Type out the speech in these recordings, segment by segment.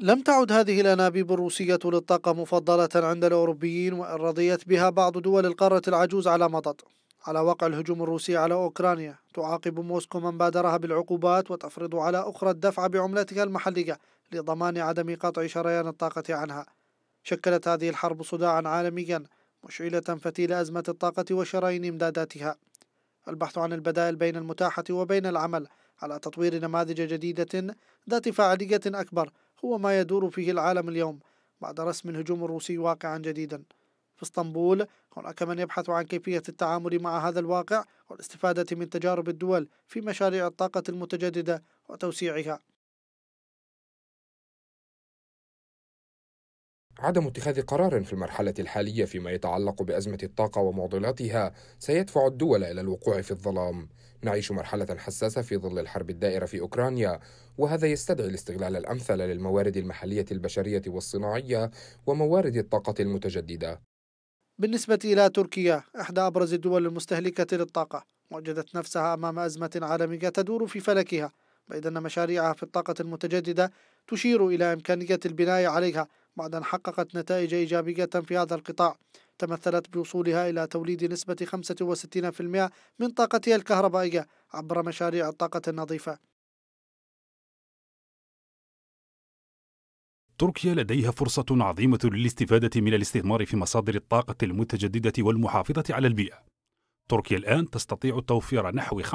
لم تعد هذه الأنابيب الروسية للطاقة مفضلة عند الأوروبيين وإن رضيت بها بعض دول القارة العجوز على مضض على وقع الهجوم الروسي على أوكرانيا تعاقب موسكو من بادرها بالعقوبات وتفرض على أخرى الدفع بعملتها المحلية لضمان عدم قطع شريان الطاقة عنها شكلت هذه الحرب صداعا عالميا مشعلة فتيل أزمة الطاقة وشرايين إمداداتها البحث عن البدائل بين المتاحة وبين العمل على تطوير نماذج جديدة ذات فاعلية أكبر هو ما يدور فيه العالم اليوم بعد رسم الهجوم الروسي واقعا جديدا في اسطنبول هناك من يبحث عن كيفية التعامل مع هذا الواقع والاستفادة من تجارب الدول في مشاريع الطاقة المتجددة وتوسيعها عدم اتخاذ قرار في المرحلة الحالية فيما يتعلق بأزمة الطاقة ومعضلاتها سيدفع الدول إلى الوقوع في الظلام. نعيش مرحلة حساسة في ظل الحرب الدائرة في أوكرانيا، وهذا يستدعي الاستغلال الأمثل للموارد المحلية البشرية والصناعية وموارد الطاقة المتجددة. بالنسبة إلى تركيا إحدى أبرز الدول المستهلكة للطاقة، وجدت نفسها أمام أزمة عالمية تدور في فلكها، بيد أن مشاريعها في الطاقة المتجددة تشير إلى إمكانية البناء عليها بعد أن حققت نتائج إيجابية في هذا القطاع تمثلت بوصولها إلى توليد نسبة 65% من طاقتها الكهربائية عبر مشاريع الطاقة النظيفة تركيا لديها فرصة عظيمة للاستفادة من الاستثمار في مصادر الطاقة المتجددة والمحافظة على البيئة تركيا الآن تستطيع توفير نحو 65%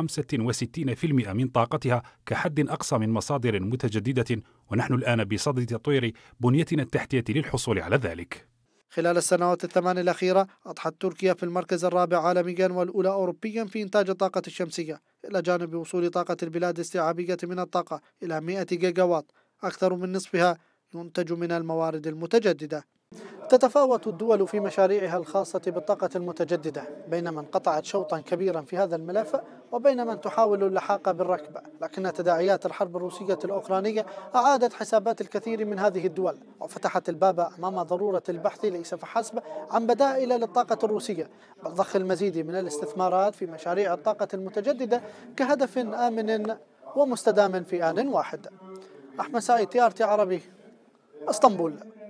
من طاقتها كحد أقصى من مصادر متجددة ونحن الآن بصدد تطوير بنيتنا التحتية للحصول على ذلك خلال السنوات الثمان الأخيرة أضحت تركيا في المركز الرابع عالميا والأولى أوروبيا في إنتاج الطاقة الشمسية إلى جانب وصول طاقة البلاد استيعابية من الطاقة إلى 100 جيجاوات أكثر من نصفها ينتج من الموارد المتجددة تتفاوت الدول في مشاريعها الخاصة بالطاقة المتجددة بين من قطعت شوطا كبيرا في هذا الملف وبين من تحاول اللحاق بالركبة لكن تداعيات الحرب الروسية الأوكرانية أعادت حسابات الكثير من هذه الدول وفتحت الباب أمام ضرورة البحث ليس فحسب عن بدائل للطاقة الروسية بل ضخ المزيد من الاستثمارات في مشاريع الطاقة المتجددة كهدف آمن ومستدام في آن واحد أحمد سعيد تي عربي اسطنبول